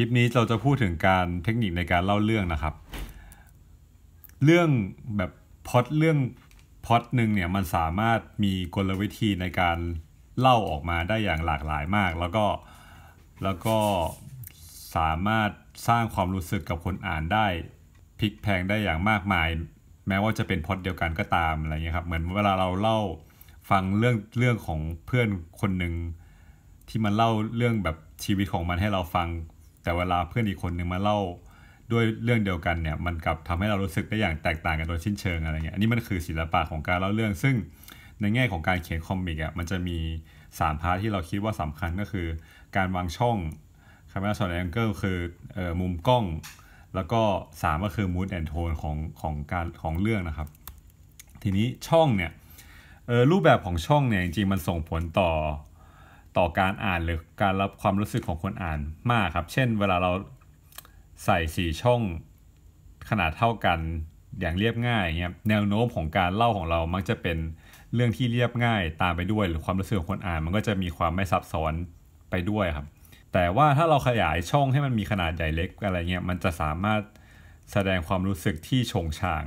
ลิปนี้เราจะพูดถึงการเทคนิคในการเล่าเรื่องนะครับ เรื่องแบบพอดเรื่องพอดหนึ่งเนี่ยมันสามารถมีกลวิธีในการเล่าออกมาได้อย่างหลากหลายมาก แล้วก็แล้วก็สามารถสร้างความรู้สึกกับคนอ่านได้พลิกแพงได้อย่างมากมาย แม้ว่าจะเป็นพอดเดียวกันก็ตามอะไรเงี้ยครับ เหมือนเวลาเราเล่าฟังเรื่องเรื่องของเพื่อนคนหนึ่งที่มันเล่าเรื่องแบบชีวิตของมันให้เราฟังแต่เวลาเพื่อนอีกคนหนึ่งมาเล่าด้วยเรื่องเดียวกันเนี่ย มันกลับทำให้เรารู้สึกได้อย่างแตกต่างกันโดยชิ้นเชิงอะไรเงี้ยอันนี้มันคือศิลปะของการเล่าเรื่อง ซึ่งในแง่ของการเขียนคอมิกอ่ะมันจะมี3พาร์ทที่เราคิดว่าสำคัญก็คือการวางช่องคาเมราชอตแองเกิลคืออมุมกล้อง แล้วก็ 3 ก็คือมูดแอนโทนของของการของเรื่องนะครับ ทีนี้ช่องเนี่ยรูปแบบของช่องเนี่ยจริงๆมันส่งผลต่อต่อการอ่านหรือการรับความรู้สึกของคนอ่านมากครับ เช่นเวลาเราใส่สีช่องขนาดเท่ากันอย่างเรียบง่ายเงี้ยแนวโน้มของการเล่าของเรา มักจะเป็นเรื่องที่เรียบง่ายตามไปด้วยหรือความรู้สึกของคนอ่าน มันก็จะมีความไม่ซับซ้อนไปด้วยครับ แต่ว่าถ้าเราขยายช่องให้มันมีขนาดใหญ่เล็กอะไรเงี้ยมันจะสามารถแสดงความรู้สึกที่ชงชาง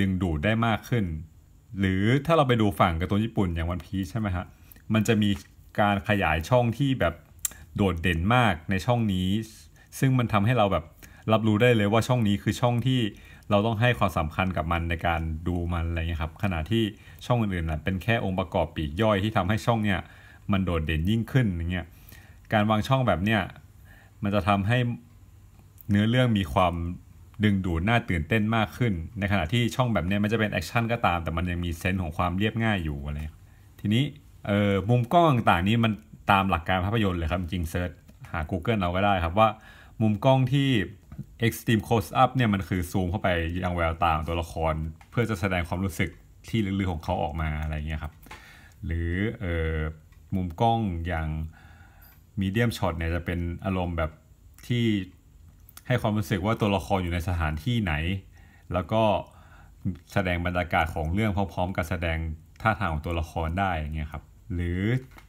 ดึงดูดได้มากขึ้น หรือถ้าเราไปดูฝั่งการ์ตูนญี่ปุ่นอย่างวันพีชใช่ไหมฮะมันจะมีการขยายช่องที่แบบโดดเด่นมากในช่องนี้ ซึ่งมันทำให้เราแบบรับรู้ได้เลยว่าช่องนี้คือช่องที่เราต้องให้ความสำคัญกับมันในการดูมัน อะไรเงี้ยครับ ขณะที่ช่องอื่นๆเป็นแค่องค์ประกอบปีกย่อยที่ทำให้ช่องเนี้ยมันโดดเด่นยิ่งขึ้นอย่างเงี้ยการวางช่องแบบเนี้ยมันจะทำให้เนื้อเรื่องมีความดึงดูดน่าตื่นเต้นมากขึ้น ในขณะที่ช่องแบบเนี้ยมันจะเป็นแอคชั่นก็ตาม แต่มันยังมีเซนส์ของความเรียบง่ายอยู่อะไรทีนี้เออมุมกล้องต่างๆนี้มันตามหลักการภาพยนตร์เลยครับ จริงเซิร์ชหา Google เราก็ได้ครับว่า มุมกล้องที่ extreme close up เนี่ยมันคือซูมเข้าไปยังแววตาของตัวละคร เพื่อจะแสดงความรู้สึกที่ลึกๆของเขาออกมาอะไรเงี้ยครับ หรือเออมุมกล้องอย่างมีเดียมช็อตเนี่ยจะเป็นอารมณ์แบบ ที่ให้ความรู้สึกว่าตัวละครอยู่ในสถานที่ไหน แล้วก็แสดงบรรยากาศของเรื่องพร้อมๆกับแสดงท่าทางของตัวละครได้อย่างเงี้ยครับหรือ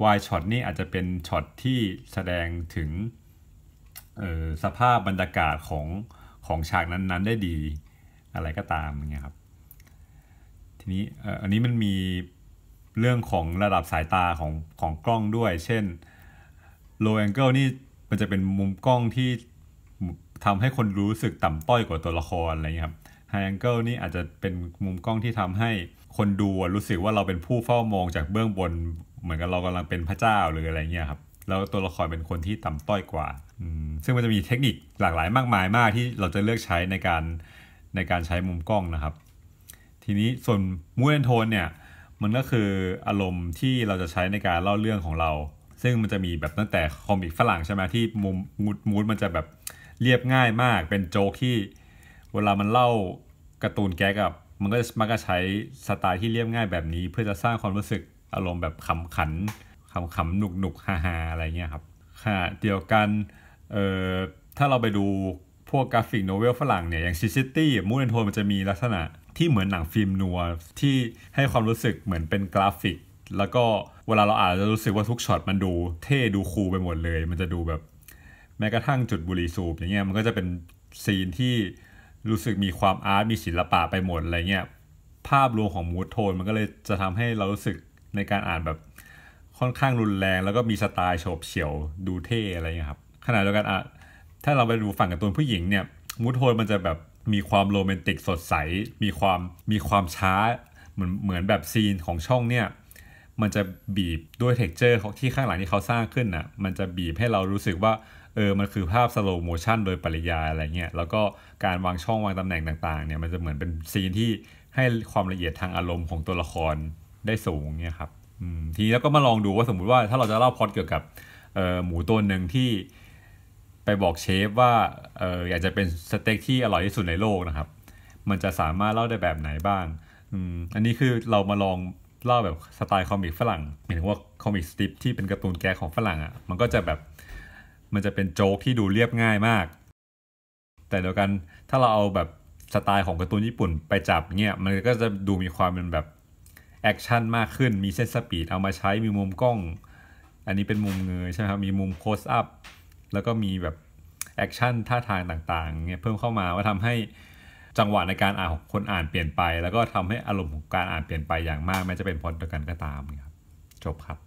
wide ช็อตนี่อาจจะเป็นช็อตที่แสดงถึงสภาพบรรยากาศของ ของฉากนั้นๆ ได้ดี อะไรก็ตามเงี้ยครับทีนี้อันนี้มันมีเรื่องของระดับสายตาของของกล้องด้วย เช่น low angle นี่มันจะเป็นมุมกล้องที่ทำให้คนรู้สึกต่ำต้อยกว่าตัวละครอะไรเงี้ยครับไฮแองเกิลนี่อาจจะเป็นมุมกล้องที่ทำให้คนดูรู้สึกว่าเราเป็นผู้เฝ้ามองจากเบื้องบนเหมือนกับเรากำลังเป็นพระเจ้าหรืออะไรเงี้ยครับ แล้วตัวละครเป็นคนที่ต่ำต้อยกว่า ซึ่งมันจะมีเทคนิคหลากหลายมากมายมากที่เราจะเลือกใช้ในการในการใช้มุมกล้องนะครับ ทีนี้ส่วนมูเอนโทนเนี่ยมันก็คืออารมณ์ที่เราจะใช้ในการเล่าเรื่องของเรา ซึ่งมันจะมีแบบตั้งแต่คอมิกฝรั่งใช่ไหมที่มุมมูดมูดมันจะแบบเรียบง่ายมากเป็นโจ๊กที่เวลามันเล่าการ์ตูนแก๊กอะมันก็มักจะใช้สไตล์ที่เรียบง่ายแบบนี้เพื่อจะสร้างความรู้สึกอารมณ์แบบขำขันขำขำหนุกหนุกฮาฮาอะไรเงี้ยครับ ค่ะ เดียวกันเอ่อถ้าเราไปดูพวกกราฟิกโนเวลฝรั่งเนี่ย อย่างซิซิตี้มูนแอนโทนมันจะมีลักษณะ ที่เหมือนหนังฟิล์มนัวที่ให้ความรู้สึกเหมือนเป็นกราฟิก แล้วก็เวลาเราอ่านจะรู้สึกว่าทุกช็อตมันดูเท่ดูคูลไปหมดเลย มันจะดูแบบ แม้กระทั่งจุดบุรีสูบอย่างเงี้ยมันก็จะเป็นซีนที่รู้สึกมีความอาร์ตมีศิลปะไปหมดอะไรเงี้ยภาพรวมของมูทโทนมันก็เลยจะทำให้เรารู้สึกในการอ่านแบบค่อนข้างรุนแรง แล้วก็มีสไตล์โฉบเฉี่ยวดูเท่อะไรเงี้ยครับขณะเดียวกันอ่ะถ้าเราไปดูฝั่งกับตัวผู้หญิงเนี่ยมูทโทนมันจะแบบมีความโรแมนติกสดใส มีความมีความช้าเหมือนเหมือนแบบซีนของช่องเนี่ย มันจะบีบด้วยเท็กเจอร์ที่ข้างหลังที่เขาสร้างขึ้นนะ่ะมันจะบีบให้เรารู้สึกว่าเออมันคือภาพสโลโมชันโดยปริยายอะไรเงี้ยแล้วก็การวางช่อง วางตำแหน่งต่างๆเนี่ยมันจะเหมือนเป็นซีนที่ให้ความละเอียดทางอารมณ์ของตัวละครได้สูงเนี่ยครับทีนี้แล้วก็มาลองดูว่าสมมุติว่าถ้าเราจะเล่าพอดเกี่ยวกับหมูตัวหนึ่งที่ไปบอกเชฟว่าอออยากจะเป็นสเต็กที่อร่อยที่สุดในโลกนะครับ มันจะสามารถเล่าได้แบบไหนบ้างอันนี้คือเรามาลองเล่าแบบสไตล์คอมิกฝรั่งหมายถึงว่าคอมิกสติปที่เป็นการ์ตูนแก๊ของฝรั่งอะ่ะมันก็จะแบบมันจะเป็นโจ๊กที่ดูเรียบง่ายมาก แต่เดียวกันถ้าเราเอาแบบสไตล์ของการ์ตูนญี่ปุ่นไปจับเนี่ยมันก็จะดูมีความเป็นแบบแอคชั่นมากขึ้น มีเส้นสปีดเอามาใช้มีมุมกล้อง อันนี้เป็นมุมเงยใช่ไหมครับ มีมุมโคสอัพแล้วก็มีแบบแอคชั่นท่าทางต่างๆเนี่ยเพิ่มเข้ามาว่าทำให้จังหวะในการอ่านของคนอ่านเปลี่ยนไป แล้วก็ทำให้อารมณ์ของการอ่านเปลี่ยนไปอย่างมากแม้จะเป็นพอดกันก็ตามครับจบครับ